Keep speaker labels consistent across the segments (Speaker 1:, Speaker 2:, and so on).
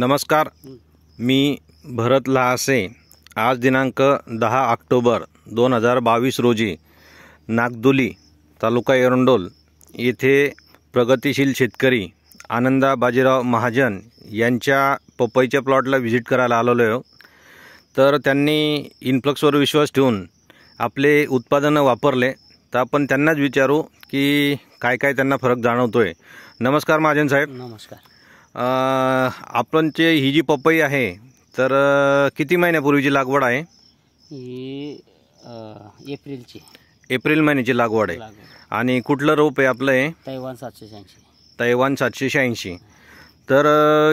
Speaker 1: नमस्कार मी भरत लहासे आज दिनांक दहा ऑक्टोबर दोन हजार बावीस रोजी नागदुली तालुका एरंडोल येथे प्रगतिशील शेतकरी आनंदा बाजीराव महाजन यांच्या पपईच्या प्लॉटला व्हिजिट करायला आलेलो आहे तर त्यांनी इन्फ्लक्सवर विश्वास ठेवून आपले उत्पादनं वापरले तर आपण त्यांनाच विचारू की काय काय त्यांना फरक जाणवतो आहे नमस्कार महाजन साहेब नमस्कार आपणचे ही जी पपई आहे तर किती महिन्यापूर्वीची लागवड आहे ही एप्रिलची एप्रिल महिन्याची लागवड आहे आणि कुठलं रोप आहे आपलं हे तैवान सातशे शहाऐंशी तैवान सातशे शहाऐंशी तर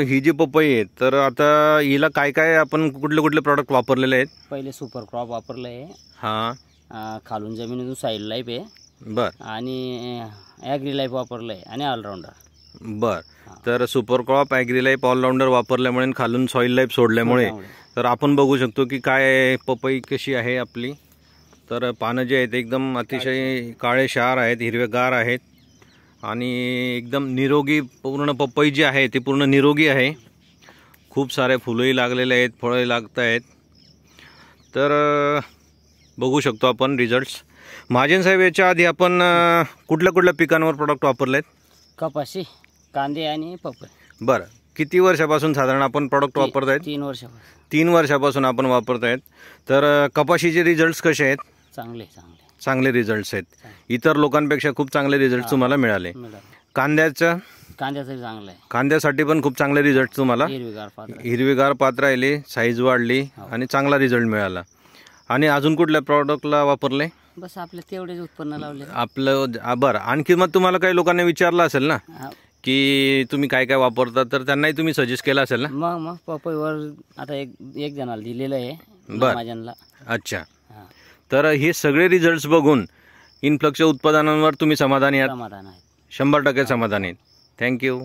Speaker 1: ही जी पपई आहे तर आता हिला काय काय आपण कुठले कुठले प्रॉडक्ट वापरलेले आहेत पहिले सुपर क्रॉप वापरलं आहे हां खालून जमिनीतून साईड लाईफ आहे बर आणि ॲग्री लाईफ वापरलं आहे आणि ऑलराऊंडर बर तर सुपर क्रॉप ॲग्रीलाईफ ऑलराऊंडर वापरल्यामुळे खालून सॉईल लाईफ सोडल्यामुळे हो, तर आपण बघू शकतो की काय पपई कशी आहे आपली तर पानं जे आहेत एकदम अतिशय काळे शार आहेत हिरवेगार आहेत आणि एकदम निरोगी पूर्ण पपई जी आहे ती पूर्ण निरोगी आहे खूप सारे फुलंही लागलेले आहेत फळंही लागत आहेत तर बघू शकतो आपण रिझल्ट्स महाजन साहेब याच्या आधी आपण कुठल्या कुठल्या पिकांवर प्रोडक्ट वापरले आहेत कपाशी कांदे आणि पपई बरं किती वर्षापासून साधारण आपण प्रॉडक्ट वापरत आहेत तीन वर्षापासून तीन वर्षापासून आपण वापरत आहेत तर कपाशीचे रिझल्ट्स कसे आहेत चांगले चांगले चांगले रिझल्ट्स आहेत इतर लोकांपेक्षा खूप चांगले रिझल्ट तुम्हाला मिळाले कांद्याचं कांद्यासाठी पण खूप चांगले रिझल्ट तुम्हाला हिरवीगार हिरवीगार पात राहिले साईज वाढली हो. आणि चांगला रिझल्ट मिळाला आणि अजून कुठल्या प्रॉडक्टला वापरले बस आपले तेवढेच उत्पन्न लावले आपलं बरं आणखी मग तुम्हाला काही लोकांनी विचारलं असेल ना की तुम्ही काय काय वापरता तर त्यांनाही तुम्ही सजेस्ट केलं असेल ना मग मग पपईवर आता एक एक जणाला दिलेलं आहे बरं. अच्छा तर हे सगळे रिझल्ट बघून इनफ्लक्सच्या उत्पादनांवर तुम्ही समाधानी आहात समाधान आहे शंभर टक्के समाधानी आहेत थँक्यू